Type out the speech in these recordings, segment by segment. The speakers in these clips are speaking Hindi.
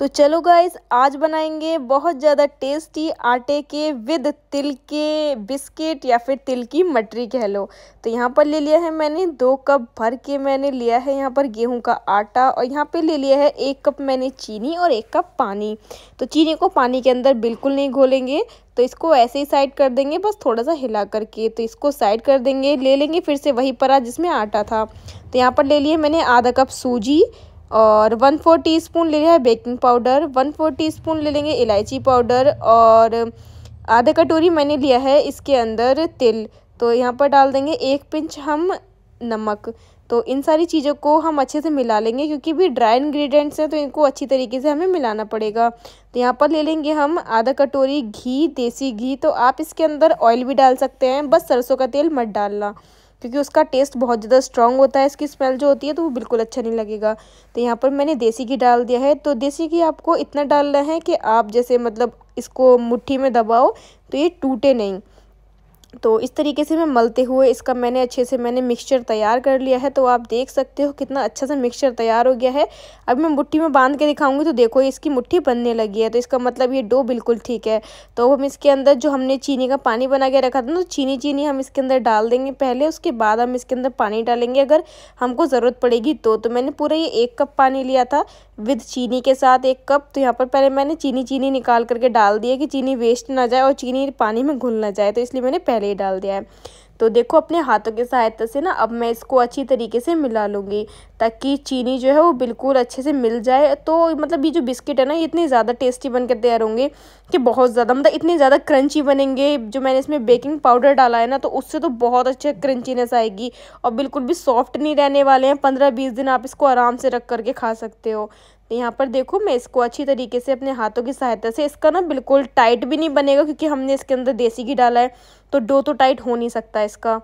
तो चलो गाइस आज बनाएंगे बहुत ज़्यादा टेस्टी आटे के विद तिल के बिस्किट या फिर तिल की मटरी कह लो तो यहाँ पर ले लिया है मैंने दो कप भर के मैंने लिया है यहाँ पर गेहूं का आटा और यहाँ पे ले लिया है एक कप मैंने चीनी और एक कप पानी तो चीनी को पानी के अंदर बिल्कुल नहीं घोलेंगे तो इसको ऐसे ही साइड कर देंगे बस थोड़ा सा हिला करके तो इसको साइड कर देंगे ले लेंगे फिर से वही परा जिसमें आटा था तो यहाँ पर ले लिए मैंने आधा कप सूजी और वन फोर टी स्पून ले लिया है baking powder one four teaspoon ले लेंगे इलायची पाउडर और आधा कटोरी मैंने लिया है इसके अंदर तिल तो यहाँ पर डाल देंगे एक पिंच हम नमक तो इन सारी चीज़ों को हम अच्छे से मिला लेंगे क्योंकि भी ड्राई इंग्रेडिएंट्स हैं तो इनको अच्छी तरीके से हमें मिलाना पड़ेगा तो यहाँ पर ले लेंगे हम आधा कटोरी घी देसी घी तो आप इसके अंदर ऑयल भी डाल सकते हैं बस सरसों का तेल मत डालना क्योंकि उसका टेस्ट बहुत ज़्यादा स्ट्रॉन्ग होता है इसकी स्मेल जो होती है तो वो बिल्कुल अच्छा नहीं लगेगा तो यहाँ पर मैंने देसी घी डाल दिया है तो देसी घी आपको इतना डालना है कि आप जैसे मतलब इसको मुट्ठी में दबाओ तो ये टूटे नहीं तो इस तरीके से मैं मलते हुए इसका मैंने अच्छे से मैंने मिक्सचर तैयार कर लिया है तो आप देख सकते हो कितना अच्छा सा मिक्सचर तैयार हो गया है अब मैं मुट्ठी में बांध के दिखाऊंगी तो देखो इसकी मुट्ठी बनने लगी है तो इसका मतलब ये डो बिल्कुल ठीक है तो हम इसके अंदर जो हमने चीनी का पानी बना के रखा था ना तो चीनी चीनी हम इसके अंदर डाल देंगे पहले उसके बाद हम इसके अंदर पानी डालेंगे अगर हमको ज़रूरत पड़ेगी तो, तो मैंने पूरा ये एक कप पानी लिया था विद चीनी के साथ एक कप तो यहाँ पर पहले मैंने चीनी चीनी निकाल करके डाल दिया कि चीनी वेस्ट ना जाए और चीनी पानी में घुल ना जाए तो इसलिए मैंने पहले ही डाल दिया है तो देखो अपने हाथों की सहायता से ना अब मैं इसको अच्छी तरीके से मिला लूँगी ताकि चीनी जो है वो बिल्कुल अच्छे से मिल जाए तो मतलब ये जो बिस्किट है ना ये इतने ज़्यादा टेस्टी बनकर तैयार होंगे कि बहुत ज़्यादा मतलब इतने ज़्यादा क्रंची बनेंगे जो मैंने इसमें बेकिंग पाउडर डाला है ना तो उससे तो बहुत अच्छा क्रंचीनेस आएगी और बिल्कुल भी सॉफ्ट नहीं रहने वाले हैं पंद्रह बीस दिन आप इसको आराम से रख करके खा सकते हो यहाँ पर देखो मैं इसको अच्छी तरीके से अपने हाथों की सहायता से इसका ना बिल्कुल टाइट भी नहीं बनेगा क्योंकि हमने इसके अंदर देसी घी डाला है तो डो तो टाइट हो नहीं सकता इसका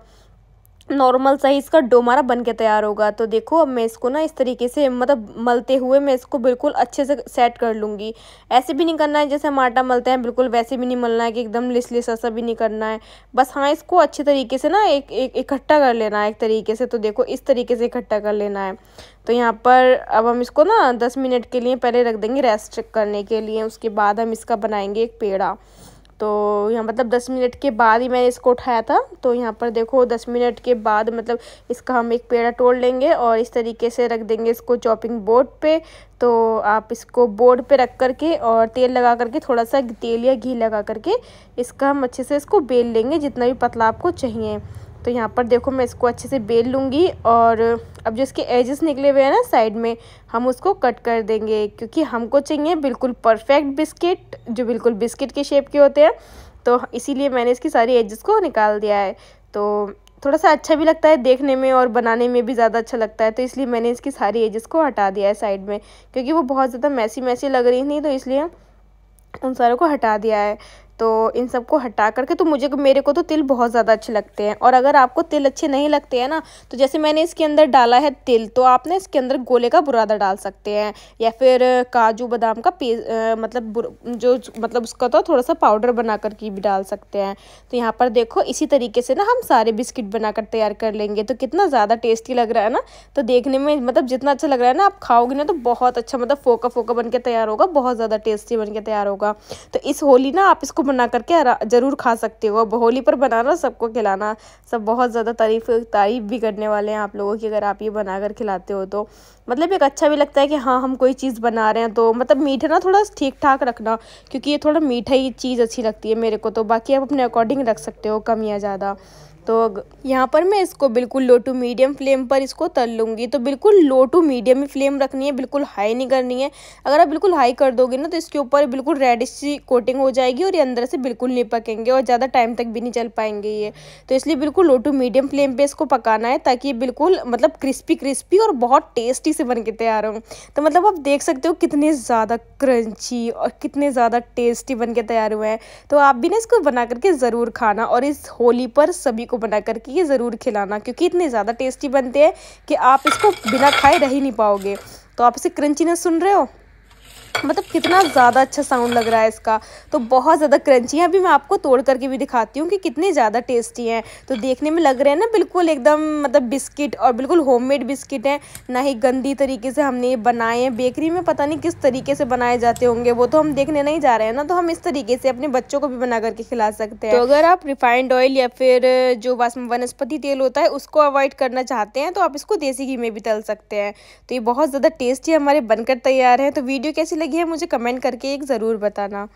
नॉर्मल सा ही इसका डोमारा बन के तैयार होगा तो देखो अब मैं इसको ना इस तरीके से मतलब मलते हुए मैं इसको बिल्कुल अच्छे से सेट कर लूँगी ऐसे भी नहीं करना है जैसे हम आटा मलते हैं बिल्कुल वैसे भी नहीं मलना है कि एकदम लिस लिस ऐसा भी नहीं करना है बस हाँ इसको अच्छे तरीके से ना एक इकट्ठा कर लेना है एक तरीके से तो देखो इस तरीके से इकट्ठा कर लेना है तो यहाँ पर अब हम इसको ना दस मिनट के लिए पहले रख देंगे रेस्ट करने के लिए उसके बाद हम इसका बनाएंगे एक पेड़ा तो यहाँ मतलब दस मिनट के बाद ही मैंने इसको उठाया था तो यहाँ पर देखो दस मिनट के बाद मतलब इसका हम एक पेड़ा तोड़ लेंगे और इस तरीके से रख देंगे इसको चॉपिंग बोर्ड पे तो आप इसको बोर्ड पे रख करके और तेल लगा करके थोड़ा सा तेल या घी लगा करके इसका हम अच्छे से इसको बेल लेंगे जितना भी पतला आपको चाहिए तो यहाँ पर देखो मैं इसको अच्छे से बेल लूँगी और अब जो इसके एजेस निकले हुए हैं ना साइड में हम उसको कट कर देंगे क्योंकि हमको चाहिए बिल्कुल परफेक्ट बिस्किट जो बिल्कुल बिस्किट के शेप के होते हैं तो इसीलिए मैंने इसकी सारी एजेस को निकाल दिया है तो थोड़ा सा अच्छा भी लगता है देखने में और बनाने में भी ज़्यादा अच्छा लगता है तो इसलिए मैंने इसकी सारी एजेस को हटा दिया है साइड में क्योंकि वो बहुत ज़्यादा मैसी मैसी लग रही थी तो इसलिए उन सारों को हटा दिया है तो इन सबको हटा करके तो मुझे मेरे को तो तिल बहुत ज़्यादा अच्छे लगते हैं और अगर आपको तिल अच्छे नहीं लगते हैं ना तो जैसे मैंने इसके अंदर डाला है तिल तो आप ना इसके अंदर गोले का बुरादा डाल सकते हैं या फिर काजू बादाम का पेस्ट मतलब जो मतलब उसका तो थोड़ा सा पाउडर बना करके भी डाल सकते हैं तो यहाँ पर देखो इसी तरीके से ना हम सारे बिस्किट बनाकर तैयार कर लेंगे तो कितना ज़्यादा टेस्टी लग रहा है ना तो देखने में मतलब जितना अच्छा लग रहा है ना आप खाओगे ना तो बहुत अच्छा मतलब फोका फोका बन के तैयार होगा बहुत ज़्यादा टेस्टी बन के तैयार होगा तो इस होली ना आप इसको बना करके ज़रूर खा सकते हो अब होली पर बनाना सबको खिलाना सब बहुत ज़्यादा तारीफ तारीफ भी करने वाले हैं आप लोगों की अगर आप ये बना कर खिलाते हो तो मतलब एक अच्छा भी लगता है कि हाँ हम कोई चीज़ बना रहे हैं तो मतलब मीठा ना थोड़ा ठीक ठाक रखना क्योंकि ये थोड़ा मीठा ही चीज़ अच्छी लगती है मेरे को तो बाकी आप अपने अकॉर्डिंग रख सकते हो कम या ज़्यादा तो यहाँ पर मैं इसको बिल्कुल लो टू मीडियम फ्लेम पर इसको तल लूँगी तो बिल्कुल लो टू मीडियम ही फ्लेम रखनी है बिल्कुल हाई नहीं करनी है अगर आप बिल्कुल हाई कर दोगे ना तो इसके ऊपर बिल्कुल रेडिश सी कोटिंग हो जाएगी और ये अंदर से बिल्कुल नहीं पकेंगे और ज़्यादा टाइम तक भी नहीं चल पाएंगे ये तो इसलिए बिल्कुल लो टू मीडियम फ्लेम पर इसको पकाना है ताकि बिल्कुल मतलब क्रिस्पी क्रिस्पी और बहुत टेस्टी से बन के तैयार हों तो मतलब आप देख सकते हो कितने ज़्यादा क्रंची और कितने ज़्यादा टेस्टी बन के तैयार हुए हैं तो आप भी ना इसको बना करके ज़रूर खाना और इस होली पर सभी को बना करके ये ज़रूर खिलाना क्योंकि इतने ज़्यादा टेस्टी बनते हैं कि आप इसको बिना खाए रह ही नहीं पाओगे तो आप इसे क्रंचीनेस सुन रहे हो मतलब कितना ज़्यादा अच्छा साउंड लग रहा है इसका तो बहुत ज़्यादा क्रंची है अभी मैं आपको तोड़ करके भी दिखाती हूँ कि कितने ज़्यादा टेस्टी हैं तो देखने में लग रहे हैं ना बिल्कुल एकदम मतलब बिस्किट और बिल्कुल होममेड बिस्किट हैं ना ही गंदी तरीके से हमने ये बनाए हैं बेकरी में पता नहीं किस तरीके से बनाए जाते होंगे वो तो हम देखने नहीं जा रहे हैं ना तो हम इस तरीके से अपने बच्चों को भी बना करके खिला सकते हैं तो अगर आप रिफाइंड ऑयल या फिर जो वनस्पति तेल होता है उसको अवॉइड करना चाहते हैं तो आप इसको देसी घी में भी तल सकते हैं तो ये बहुत ज़्यादा टेस्टी हमारे बनकर तैयार है तो वीडियो कैसी लगी है मुझे कमेंट करके एक ज़रूर बताना